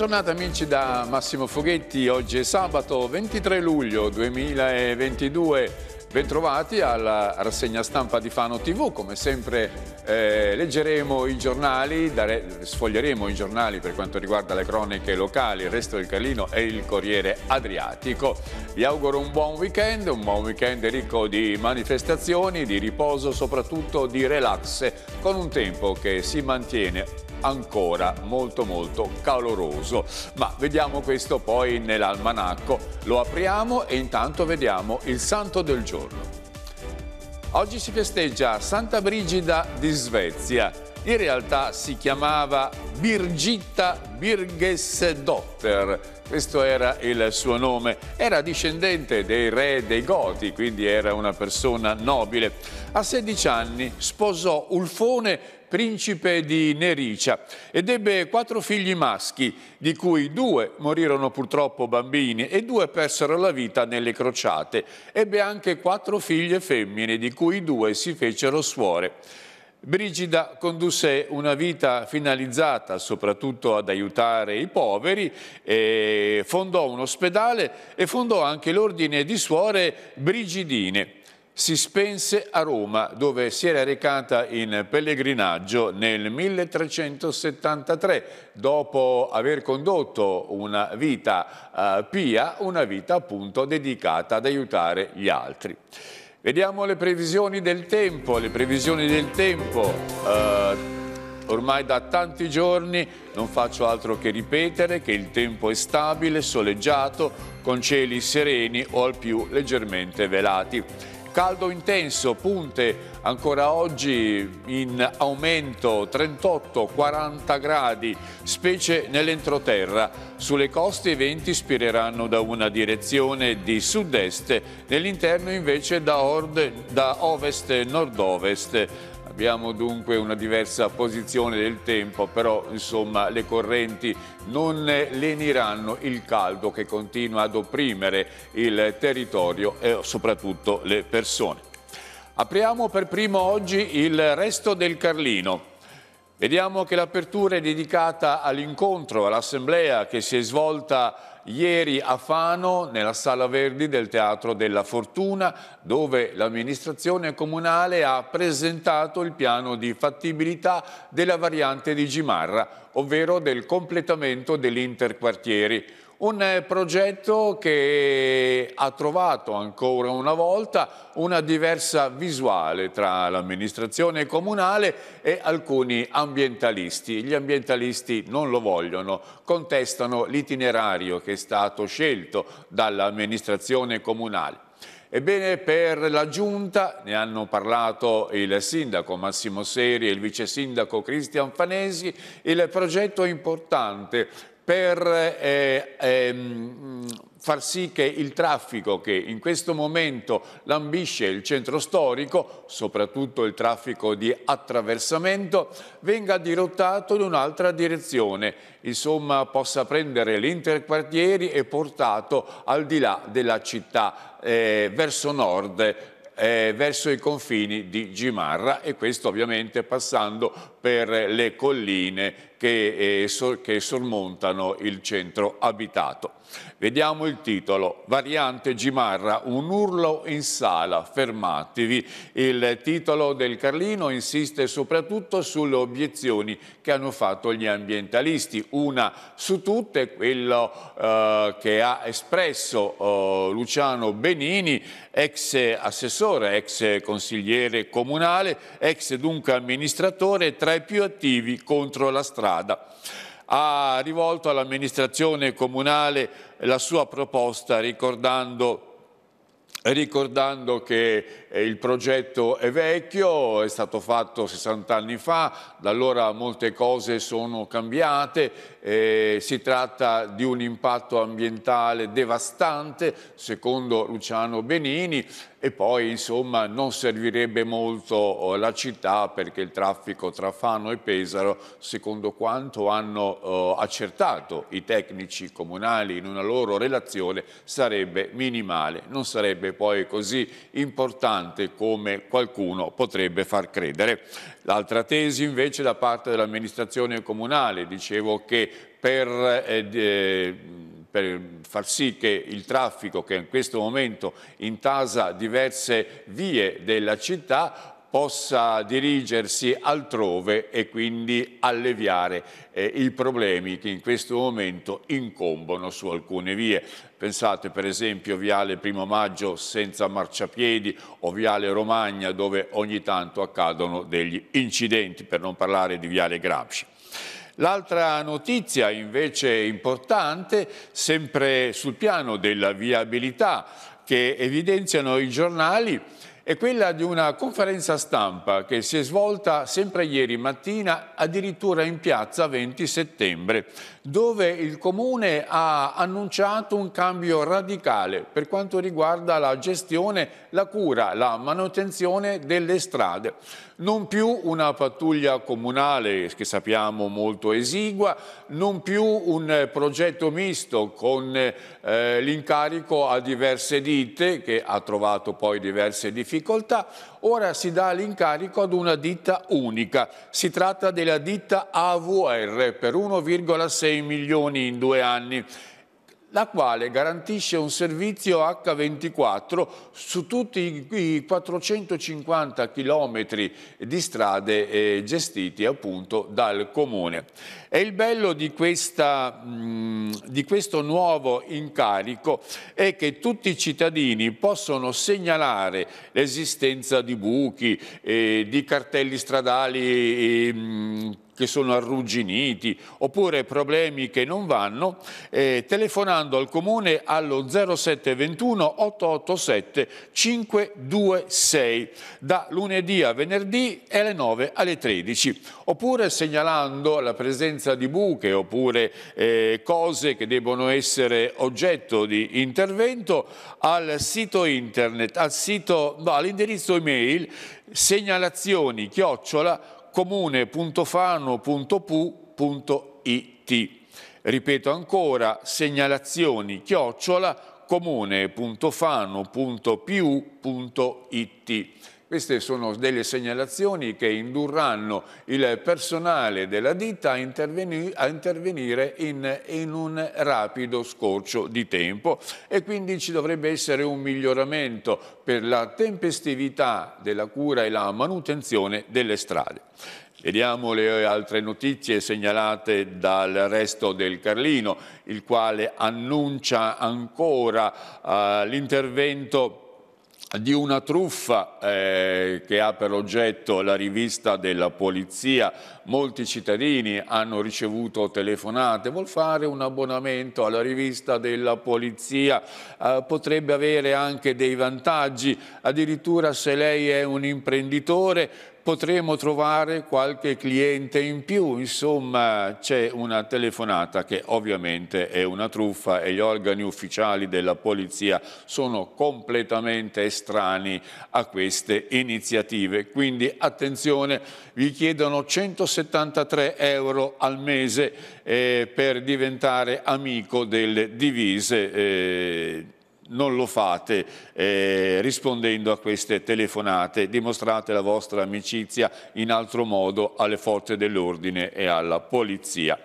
giornata amici da Massimo Foghetti, oggi è sabato 23 luglio 2022. Bentrovati alla rassegna stampa di Fano TV, come sempre eh, leggeremo i giornali, dare, sfoglieremo i giornali per quanto riguarda le croniche locali, il resto del Calino e il Corriere Adriatico. Vi auguro un buon weekend, un buon weekend ricco di manifestazioni, di riposo, soprattutto di relax, con un tempo che si mantiene ancora molto molto caloroso. Ma vediamo questo poi nell'almanacco. Lo apriamo e intanto vediamo il santo del giorno. Oggi si festeggia Santa Brigida di Svezia. In realtà si chiamava Birgitta Birgesdotter, questo era il suo nome. Era discendente dei re dei Goti, quindi era una persona nobile. A 16 anni sposò Ulfone principe di Nericia, ed ebbe quattro figli maschi, di cui due morirono purtroppo bambini e due persero la vita nelle crociate. Ebbe anche quattro figlie femmine, di cui due si fecero suore. Brigida condusse una vita finalizzata soprattutto ad aiutare i poveri, fondò un ospedale e fondò anche l'ordine di suore brigidine si spense a Roma, dove si era recata in pellegrinaggio nel 1373, dopo aver condotto una vita eh, pia, una vita appunto dedicata ad aiutare gli altri. Vediamo le previsioni del tempo, le previsioni del tempo. Eh, ormai da tanti giorni non faccio altro che ripetere che il tempo è stabile, soleggiato, con cieli sereni o al più leggermente velati. Caldo intenso, punte ancora oggi in aumento 38-40 gradi, specie nell'entroterra. Sulle coste i venti spireranno da una direzione di sud-est, nell'interno invece da, da ovest-nord-ovest. Abbiamo dunque una diversa posizione del tempo, però insomma le correnti non leniranno il caldo che continua ad opprimere il territorio e soprattutto le persone. Apriamo per primo oggi il resto del Carlino. Vediamo che l'apertura è dedicata all'incontro, all'assemblea che si è svolta ieri a Fano nella Sala Verdi del Teatro della Fortuna dove l'amministrazione comunale ha presentato il piano di fattibilità della variante di Gimarra, ovvero del completamento dell'interquartieri. Un eh, progetto che ha trovato ancora una volta una diversa visuale tra l'amministrazione comunale e alcuni ambientalisti. Gli ambientalisti non lo vogliono, contestano l'itinerario che è stato scelto dall'amministrazione comunale. Ebbene, per la Giunta ne hanno parlato il sindaco Massimo Seri e il vice sindaco Cristian Fanesi, il progetto è importante per eh, ehm, far sì che il traffico che in questo momento lambisce il centro storico, soprattutto il traffico di attraversamento, venga dirottato in un'altra direzione, insomma possa prendere l'interquartieri e portato al di là della città eh, verso nord eh, verso i confini di Gimarra e questo ovviamente passando per le colline che, eh, so, che sormontano il centro abitato. Vediamo il titolo, Variante Gimarra, un urlo in sala, fermatevi. Il titolo del Carlino insiste soprattutto sulle obiezioni che hanno fatto gli ambientalisti. Una su tutte quello eh, che ha espresso eh, Luciano Benini, ex assessore, ex consigliere comunale, ex dunque amministratore, tra i più attivi contro la strada ha rivolto all'amministrazione comunale la sua proposta ricordando Ricordando che eh, il progetto è vecchio, è stato fatto 60 anni fa, da allora molte cose sono cambiate, eh, si tratta di un impatto ambientale devastante, secondo Luciano Benini, e poi insomma non servirebbe molto eh, la città perché il traffico tra Fano e Pesaro, secondo quanto hanno eh, accertato i tecnici comunali in una loro relazione, sarebbe minimale, non sarebbe poi così importante come qualcuno potrebbe far credere. L'altra tesi invece da parte dell'amministrazione comunale, dicevo che per... Eh, eh per far sì che il traffico che in questo momento intasa diverse vie della città possa dirigersi altrove e quindi alleviare eh, i problemi che in questo momento incombono su alcune vie. Pensate per esempio Viale Primo Maggio senza marciapiedi o Viale Romagna dove ogni tanto accadono degli incidenti, per non parlare di Viale Gramsci. L'altra notizia invece importante, sempre sul piano della viabilità che evidenziano i giornali, è quella di una conferenza stampa che si è svolta sempre ieri mattina addirittura in piazza 20 settembre dove il Comune ha annunciato un cambio radicale per quanto riguarda la gestione, la cura, la manutenzione delle strade. Non più una pattuglia comunale, che sappiamo molto esigua, non più un progetto misto con eh, l'incarico a diverse ditte, che ha trovato poi diverse difficoltà, ora si dà l'incarico ad una ditta unica. Si tratta della ditta AVR per 1,6 milioni in due anni la quale garantisce un servizio H24 su tutti i 450 km di strade eh, gestiti appunto dal Comune. E il bello di, questa, mm, di questo nuovo incarico è che tutti i cittadini possono segnalare l'esistenza di buchi, eh, di cartelli stradali eh, mm, che sono arrugginiti oppure problemi che non vanno, eh, telefonando al comune allo 0721 887 526 da lunedì a venerdì e alle 9 alle 13 oppure segnalando la presenza di buche oppure eh, cose che debbono essere oggetto di intervento al sito internet, al sito, no, all'indirizzo email segnalazioni chiocciola comune.fano.pu.it. Ripeto ancora, segnalazioni chiocciola comune.fano.pu.it. Queste sono delle segnalazioni che indurranno il personale della ditta a, interveni a intervenire in, in, un rapido scorcio di tempo e quindi ci dovrebbe essere un miglioramento per la tempestività della cura e la manutenzione delle strade. Vediamo le altre notizie segnalate dal resto del Carlino, il quale annuncia ancora eh, l'intervento di una truffa eh, che ha per oggetto la rivista della polizia. Molti cittadini hanno ricevuto telefonate, vuol fare un abbonamento alla rivista della polizia, eh, potrebbe avere anche dei vantaggi, addirittura se lei è un imprenditore potremo trovare qualche cliente in più, insomma c'è una telefonata che ovviamente è una truffa e gli organi ufficiali della polizia sono completamente estranei a queste iniziative, quindi attenzione, vi chiedono 173 euro al mese eh, per diventare amico delle divise eh, non lo fate eh, rispondendo a queste telefonate, dimostrate la vostra amicizia in altro modo alle forze dell'ordine e alla polizia.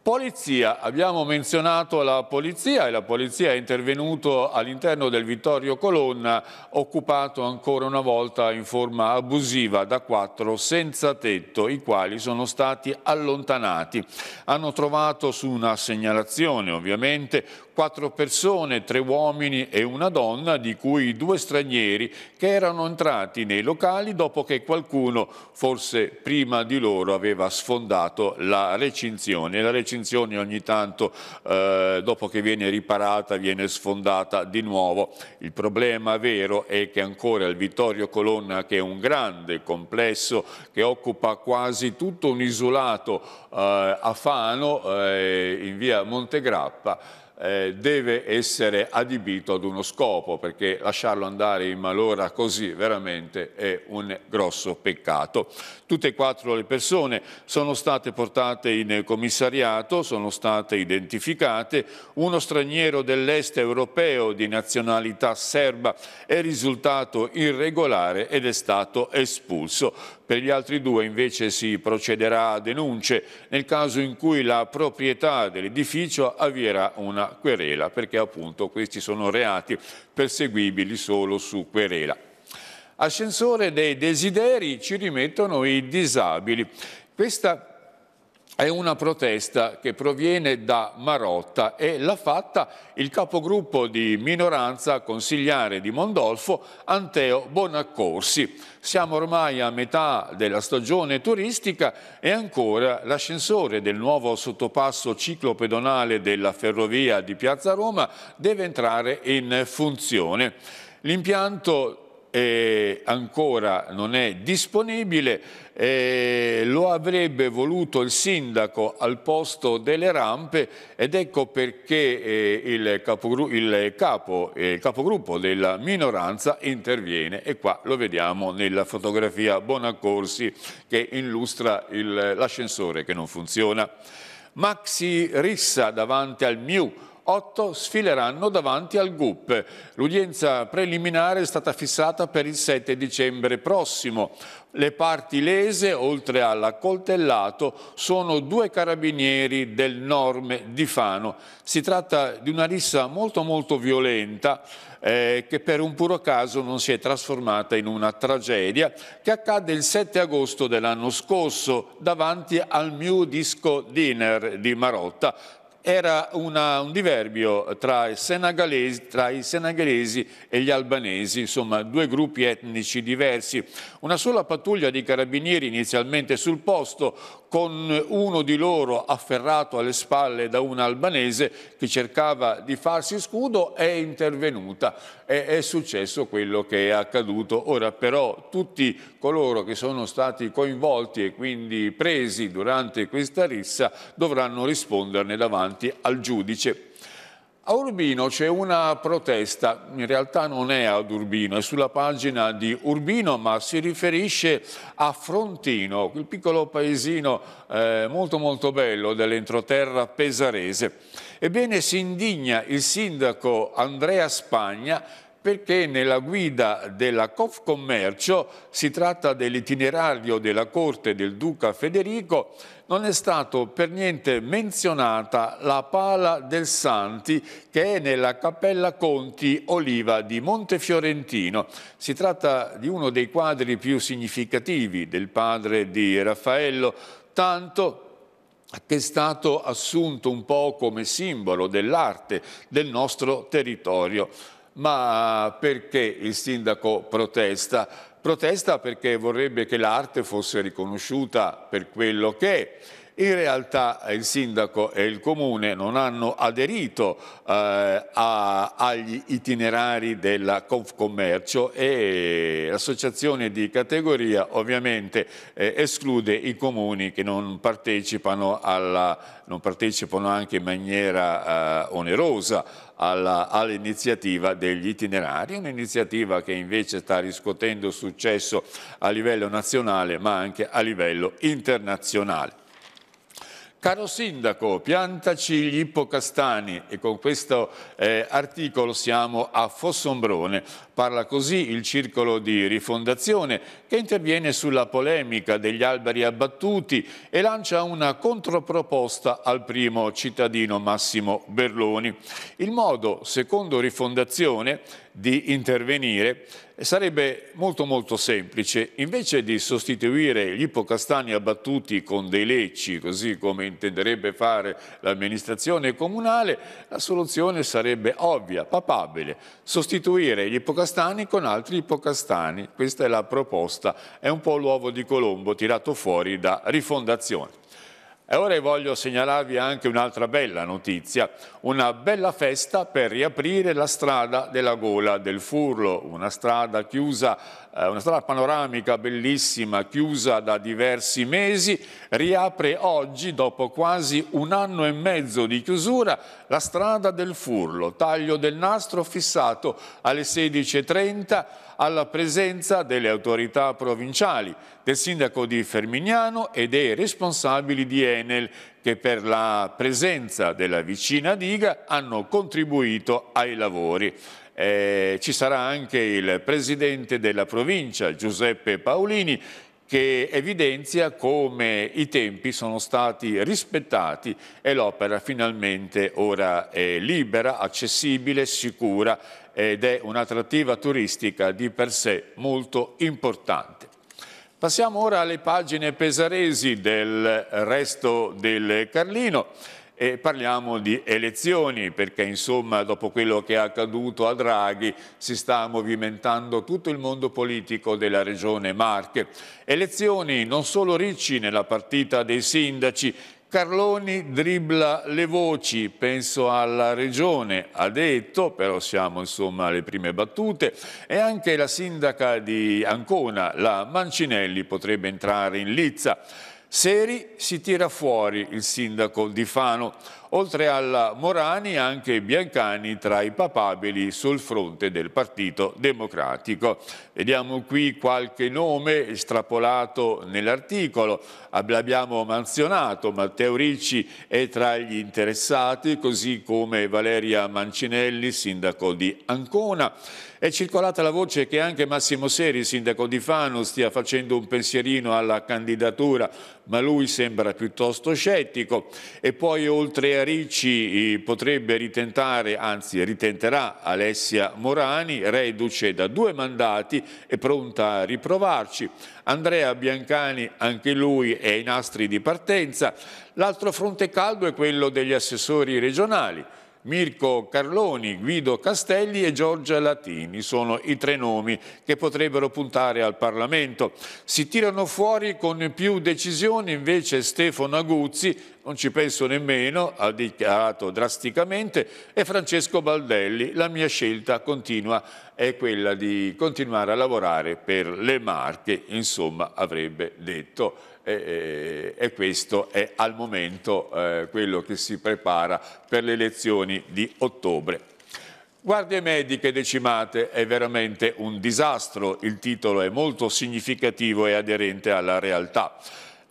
Polizia, abbiamo menzionato la polizia e la polizia è intervenuto all'interno del Vittorio Colonna, occupato ancora una volta in forma abusiva da quattro senza tetto, i quali sono stati allontanati. Hanno trovato su una segnalazione ovviamente quattro persone, tre uomini e una donna, di cui due stranieri, che erano entrati nei locali dopo che qualcuno, forse prima di loro, aveva sfondato la recinzione. La recinzione ogni tanto, eh, dopo che viene riparata, viene sfondata di nuovo. Il problema vero è che ancora il Vittorio Colonna, che è un grande complesso che occupa quasi tutto un isolato eh, a Fano, eh, in via Montegrappa, eh, deve essere adibito ad uno scopo, perché lasciarlo andare in malora così veramente è un grosso peccato. Tutte e quattro le persone sono state portate in commissariato, sono state identificate, uno straniero dell'est europeo di nazionalità serba è risultato irregolare ed è stato espulso. Per gli altri due invece si procederà a denunce nel caso in cui la proprietà dell'edificio avvierà una una querela, perché appunto questi sono reati perseguibili solo su querela. Ascensore dei desideri ci rimettono i disabili. Questa è una protesta che proviene da Marotta e l'ha fatta il capogruppo di minoranza consigliare di Mondolfo, Anteo Bonaccorsi. Siamo ormai a metà della stagione turistica e ancora l'ascensore del nuovo sottopasso ciclopedonale della ferrovia di Piazza Roma deve entrare in funzione. L'impianto eh, ancora non è disponibile, eh, lo avrebbe voluto il sindaco al posto delle rampe ed ecco perché eh, il, capogru il, capo, eh, il capogruppo della minoranza interviene e qua lo vediamo nella fotografia Bonaccorsi che illustra l'ascensore che non funziona. Maxi rissa davanti al Miu otto sfileranno davanti al GUP. L'udienza preliminare è stata fissata per il 7 dicembre prossimo. Le parti lese, oltre all'accoltellato, sono due carabinieri del Norme di Fano. Si tratta di una rissa molto molto violenta eh, che per un puro caso non si è trasformata in una tragedia che accadde il 7 agosto dell'anno scorso davanti al New Disco Dinner di Marotta era una, un diverbio tra i, tra i, senegalesi e gli albanesi, insomma due gruppi etnici diversi. Una sola pattuglia di carabinieri inizialmente sul posto con uno di loro afferrato alle spalle da un albanese che cercava di farsi scudo è intervenuta e è successo quello che è accaduto. Ora però tutti coloro che sono stati coinvolti e quindi presi durante questa rissa dovranno risponderne davanti davanti al giudice. A Urbino c'è una protesta, in realtà non è ad Urbino, è sulla pagina di Urbino, ma si riferisce a Frontino, quel piccolo paesino eh, molto molto bello dell'entroterra pesarese. Ebbene si indigna il sindaco Andrea Spagna perché nella guida della Confcommercio si tratta dell'itinerario della corte del duca Federico non è stata per niente menzionata la pala del Santi che è nella Cappella Conti Oliva di Montefiorentino. Si tratta di uno dei quadri più significativi del padre di Raffaello, tanto che è stato assunto un po' come simbolo dell'arte del nostro territorio. Ma perché il sindaco protesta? Protesta perché vorrebbe che l'arte fosse riconosciuta per quello che è. In realtà eh, il sindaco e il comune non hanno aderito eh, a, agli itinerari della Confcommercio e l'associazione di categoria ovviamente eh, esclude i comuni che non partecipano, alla, non partecipano anche in maniera eh, onerosa all'iniziativa all degli itinerari, un'iniziativa che invece sta riscuotendo successo a livello nazionale ma anche a livello internazionale. Caro Sindaco, piantaci gli ippocastani e con questo eh, articolo siamo a Fossombrone. Parla così il circolo di rifondazione che interviene sulla polemica degli alberi abbattuti e lancia una controproposta al primo cittadino Massimo Berloni. Il modo, secondo rifondazione, di intervenire sarebbe molto molto semplice. Invece di sostituire gli ipocastani abbattuti con dei lecci, così come intenderebbe fare l'amministrazione comunale, la soluzione sarebbe ovvia, papabile. Sostituire gli ipocastani con altri ipocastani Questa è la proposta, è un po' l'uovo di Colombo tirato fuori da rifondazione. E ora voglio segnalarvi anche un'altra bella notizia, una bella festa per riaprire la strada della Gola del Furlo, una strada chiusa eh, una strada panoramica bellissima chiusa da diversi mesi, riapre oggi, dopo quasi un anno e mezzo di chiusura, la strada del Furlo, taglio del nastro fissato alle 16.30 alla presenza delle autorità provinciali, del sindaco di Fermignano e dei responsabili di Enel che per la presenza della vicina diga hanno contribuito ai lavori. Eh, ci sarà anche il presidente della provincia Giuseppe Paolini che evidenzia come i tempi sono stati rispettati e l'opera finalmente ora è libera, accessibile, sicura ed è un'attrattiva turistica di per sé molto importante. Passiamo ora alle pagine pesaresi del resto del Carlino e parliamo di elezioni perché insomma dopo quello che è accaduto a Draghi si sta movimentando tutto il mondo politico della regione Marche. Elezioni non solo ricci nella partita dei sindaci, Carloni dribla le voci, penso alla regione, ha detto, però siamo insomma alle prime battute, e anche la sindaca di Ancona, la Mancinelli, potrebbe entrare in lizza. Seri si tira fuori il sindaco di Fano, Oltre alla Morani anche Biancani tra i papabili sul fronte del Partito Democratico. Vediamo qui qualche nome estrapolato nell'articolo. Abbiamo menzionato Matteo Ricci è tra gli interessati, così come Valeria Mancinelli, sindaco di Ancona. È circolata la voce che anche Massimo Seri, sindaco di Fano, stia facendo un pensierino alla candidatura, ma lui sembra piuttosto scettico. E poi oltre a Ricci eh, potrebbe ritentare, anzi ritenterà Alessia Morani, reduce da due mandati e pronta a riprovarci. Andrea Biancani, anche lui, è ai nastri di partenza. L'altro fronte caldo è quello degli assessori regionali. Mirko Carloni, Guido Castelli e Giorgia Latini. Sono i tre nomi che potrebbero puntare al Parlamento. Si tirano fuori con più decisioni invece Stefano Aguzzi, non ci penso nemmeno, ha dichiarato drasticamente, e Francesco Baldelli, la mia scelta continua è quella di continuare a lavorare per le marche, insomma avrebbe detto e, e, questo è al momento eh, quello che si prepara per le elezioni di ottobre. Guardie mediche decimate è veramente un disastro, il titolo è molto significativo e aderente alla realtà.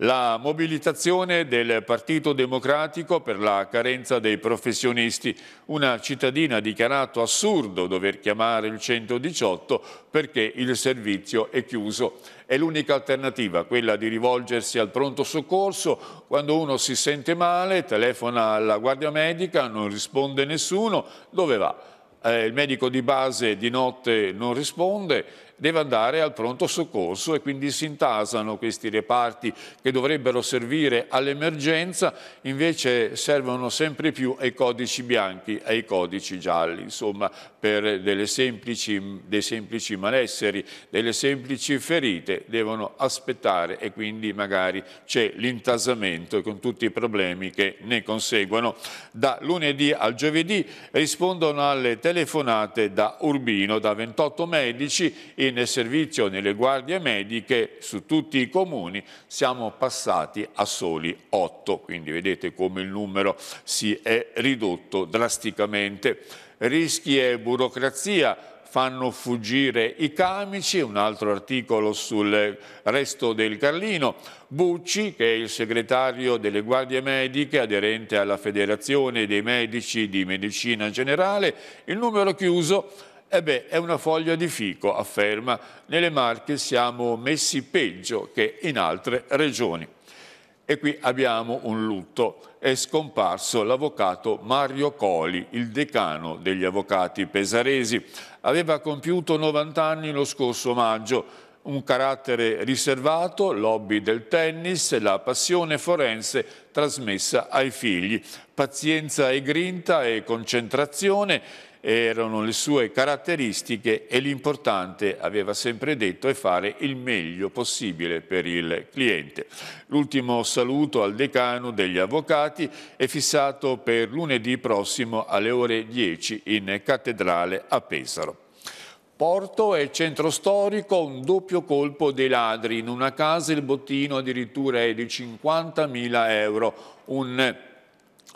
La mobilitazione del Partito Democratico per la carenza dei professionisti. Una cittadina ha dichiarato assurdo dover chiamare il 118 perché il servizio è chiuso. È l'unica alternativa, quella di rivolgersi al pronto soccorso. Quando uno si sente male, telefona alla guardia medica, non risponde nessuno, dove va? Eh, il medico di base di notte non risponde deve andare al pronto soccorso e quindi si intasano questi reparti che dovrebbero servire all'emergenza, invece servono sempre più ai codici bianchi, ai codici gialli, insomma per semplici, dei semplici malesseri, delle semplici ferite devono aspettare e quindi magari c'è l'intasamento con tutti i problemi che ne conseguono. Da lunedì al giovedì rispondono alle telefonate da Urbino, da 28 medici in nel servizio, nelle guardie mediche, su tutti i comuni, siamo passati a soli 8, quindi vedete come il numero si è ridotto drasticamente. Rischi e burocrazia, fanno fuggire i camici, un altro articolo sul resto del Carlino, Bucci, che è il segretario delle guardie mediche aderente alla Federazione dei Medici di Medicina Generale, il numero chiuso e eh beh, è una foglia di fico, afferma. Nelle Marche siamo messi peggio che in altre regioni. E qui abbiamo un lutto. È scomparso l'avvocato Mario Coli, il decano degli avvocati pesaresi. Aveva compiuto 90 anni lo scorso maggio. Un carattere riservato, lobby del tennis la passione forense trasmessa ai figli. Pazienza e grinta e concentrazione erano le sue caratteristiche e l'importante, aveva sempre detto, è fare il meglio possibile per il cliente. L'ultimo saluto al decano degli avvocati è fissato per lunedì prossimo alle ore 10 in cattedrale a Pesaro. Porto e centro storico un doppio colpo dei ladri. In una casa il bottino addirittura è di 50.000 euro, un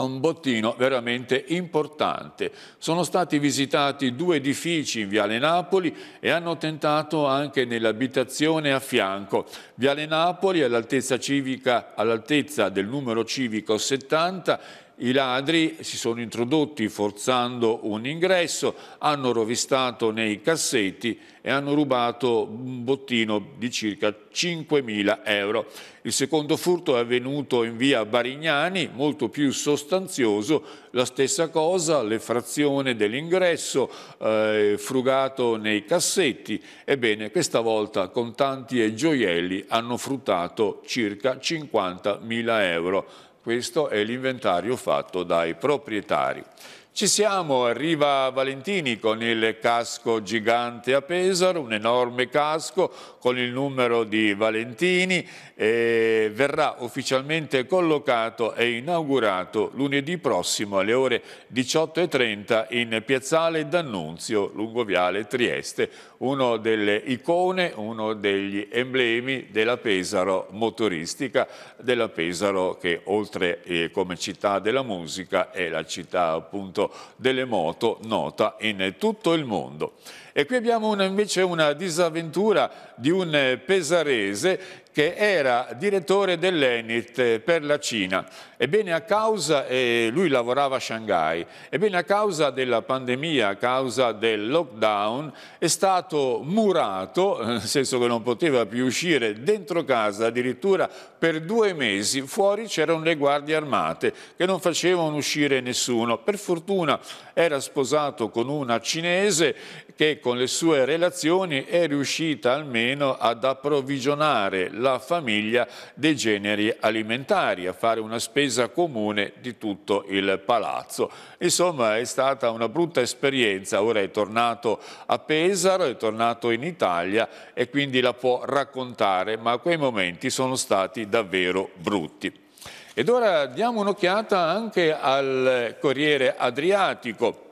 un bottino veramente importante. Sono stati visitati due edifici in Viale Napoli e hanno tentato anche nell'abitazione a fianco. Viale Napoli all'altezza all del numero civico 70 i ladri si sono introdotti forzando un ingresso, hanno rovistato nei cassetti e hanno rubato un bottino di circa 5.000 euro. Il secondo furto è avvenuto in via Barignani, molto più sostanzioso, la stessa cosa, l'effrazione dell'ingresso, eh, frugato nei cassetti. Ebbene, questa volta contanti e gioielli hanno fruttato circa 50.000 euro questo è l'inventario fatto dai proprietari. Ci siamo, arriva Valentini con il casco gigante a Pesaro, un enorme casco con il numero di Valentini, e verrà ufficialmente collocato e inaugurato lunedì prossimo alle ore 18.30 in Piazzale D'Annunzio, lungo Viale Trieste, uno delle icone, uno degli emblemi della Pesaro motoristica, della Pesaro che oltre eh, come città della musica è la città appunto delle moto nota in tutto il mondo. E qui abbiamo una, invece una disavventura di un eh, pesarese che era direttore dell'Enit per la Cina. Ebbene, a causa, eh, lui lavorava a Shanghai, ebbene a causa della pandemia, a causa del lockdown, è stato murato, nel senso che non poteva più uscire dentro casa, addirittura per due mesi. Fuori c'erano le guardie armate che non facevano uscire nessuno. Per fortuna era sposato con una cinese che con le sue relazioni è riuscita almeno ad approvvigionare la famiglia dei generi alimentari, a fare una spesa comune di tutto il palazzo. Insomma è stata una brutta esperienza, ora è tornato a Pesaro, è tornato in Italia e quindi la può raccontare, ma quei momenti sono stati davvero brutti. Ed ora diamo un'occhiata anche al Corriere Adriatico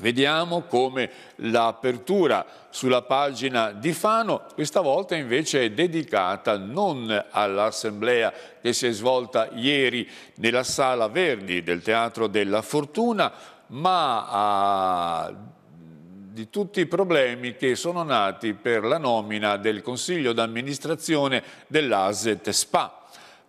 Vediamo come l'apertura sulla pagina di Fano questa volta invece è dedicata non all'assemblea che si è svolta ieri nella Sala Verdi del Teatro della Fortuna, ma a di tutti i problemi che sono nati per la nomina del Consiglio d'amministrazione dell'Aset SPA.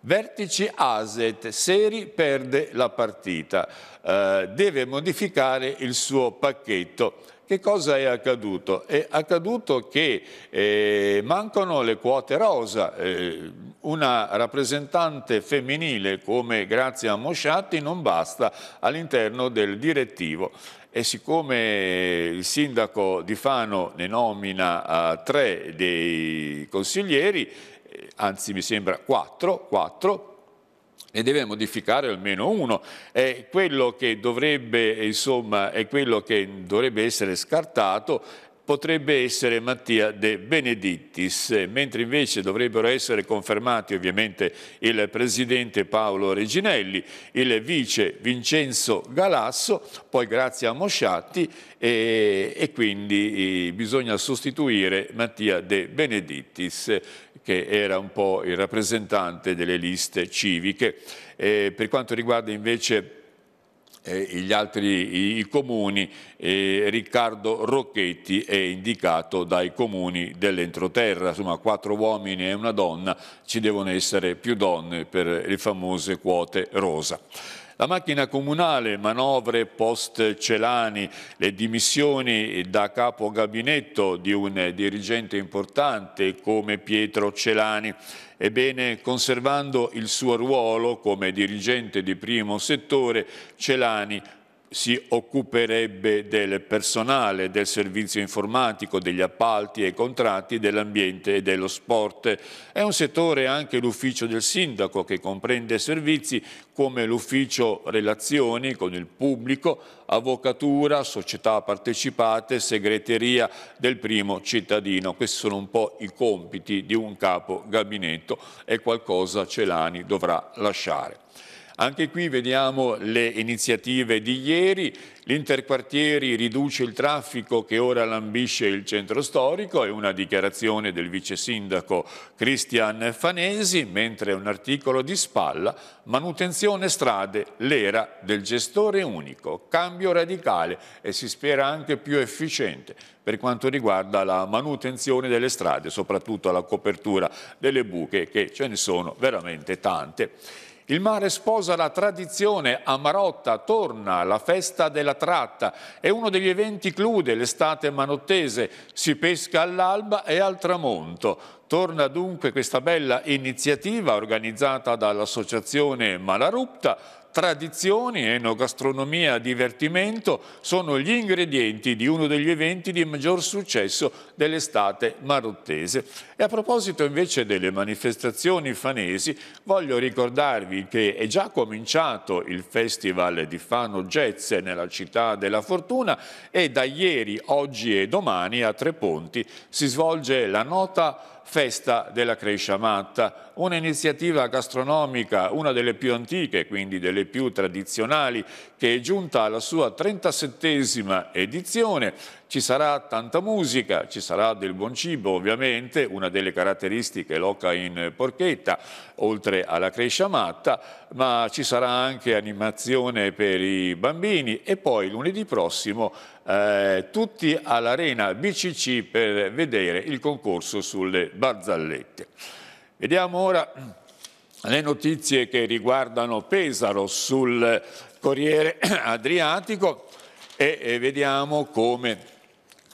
Vertici Aset, Seri perde la partita, eh, deve modificare il suo pacchetto. Che cosa è accaduto? È accaduto che eh, mancano le quote rosa. Eh, una rappresentante femminile come Grazia Mosciatti non basta all'interno del direttivo e siccome il sindaco di Fano ne nomina eh, tre dei consiglieri, eh, anzi mi sembra 4, 4 ne deve modificare almeno uno. È quello che dovrebbe, insomma, è quello che dovrebbe essere scartato potrebbe essere Mattia De Benedittis, mentre invece dovrebbero essere confermati ovviamente il presidente Paolo Reginelli, il vice Vincenzo Galasso, poi grazie a Mosciatti e, e quindi eh, bisogna sostituire Mattia De Benedittis che era un po' il rappresentante delle liste civiche. E eh, per quanto riguarda invece eh, gli altri i comuni, Riccardo Rocchetti è indicato dai comuni dell'entroterra, insomma quattro uomini e una donna, ci devono essere più donne per le famose quote rosa. La macchina comunale, manovre post Celani, le dimissioni da capo gabinetto di un dirigente importante come Pietro Celani. Ebbene, conservando il suo ruolo come dirigente di primo settore, Celani si occuperebbe del personale, del servizio informatico, degli appalti e contratti, dell'ambiente e dello sport. È un settore anche l'ufficio del sindaco che comprende servizi come l'ufficio relazioni con il pubblico, avvocatura, società partecipate, segreteria del primo cittadino. Questi sono un po' i compiti di un capo gabinetto e qualcosa Celani dovrà lasciare. Anche qui vediamo le iniziative di ieri, l'interquartieri riduce il traffico che ora lambisce il centro storico, è una dichiarazione del vice sindaco Cristian Fanesi, mentre un articolo di spalla, manutenzione strade, l'era del gestore unico, cambio radicale e si spera anche più efficiente per quanto riguarda la manutenzione delle strade, soprattutto la copertura delle buche che ce ne sono veramente tante. Il mare sposa la tradizione, a Marotta torna la festa della tratta, è uno degli eventi clou dell'estate manottese, si pesca all'alba e al tramonto. Torna dunque questa bella iniziativa organizzata dall'associazione Malarupta, tradizioni, enogastronomia, divertimento sono gli ingredienti di uno degli eventi di maggior successo dell'estate marottese. E a proposito invece delle manifestazioni fanesi, voglio ricordarvi che è già cominciato il Festival di Fano Jezze nella città della Fortuna e da ieri, oggi e domani a Tre Ponti si svolge la nota festa della Crescia Matta, un'iniziativa gastronomica, una delle più antiche, quindi delle più tradizionali, che è giunta alla sua 37esima edizione. Ci sarà tanta musica, ci sarà del buon cibo ovviamente, una delle caratteristiche loca in porchetta, oltre alla crescia matta, ma ci sarà anche animazione per i bambini e poi lunedì prossimo eh, tutti all'arena BCC per vedere il concorso sulle barzellette. Vediamo ora le notizie che riguardano Pesaro sul Corriere Adriatico e vediamo come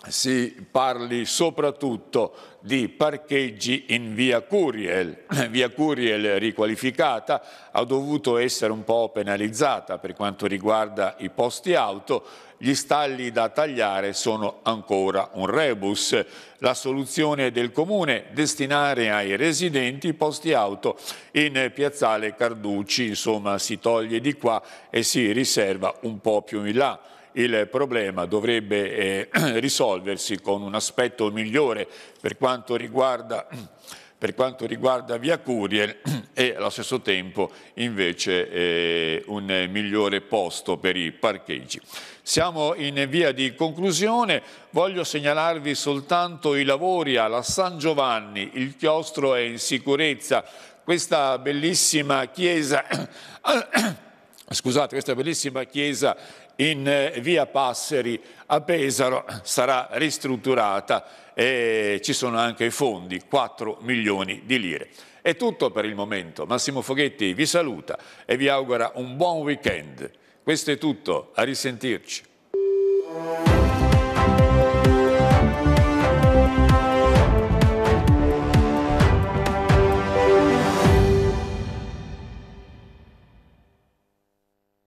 si parli soprattutto di parcheggi in via Curiel. Eh, via Curiel riqualificata ha dovuto essere un po' penalizzata per quanto riguarda i posti auto, gli stalli da tagliare sono ancora un rebus. La soluzione del comune è destinare ai residenti posti auto in piazzale Carducci, insomma si toglie di qua e si riserva un po' più in là il problema dovrebbe eh, risolversi con un aspetto migliore per quanto riguarda per quanto riguarda Via Curiel e allo stesso tempo invece eh, un migliore posto per i parcheggi. Siamo in via di conclusione, voglio segnalarvi soltanto i lavori alla San Giovanni, il chiostro è in sicurezza, questa bellissima chiesa... Scusate, questa bellissima chiesa in eh, via Passeri a Pesaro sarà ristrutturata e ci sono anche i fondi, 4 milioni di lire. È tutto per il momento, Massimo Foghetti vi saluta e vi augura un buon weekend. Questo è tutto, a risentirci.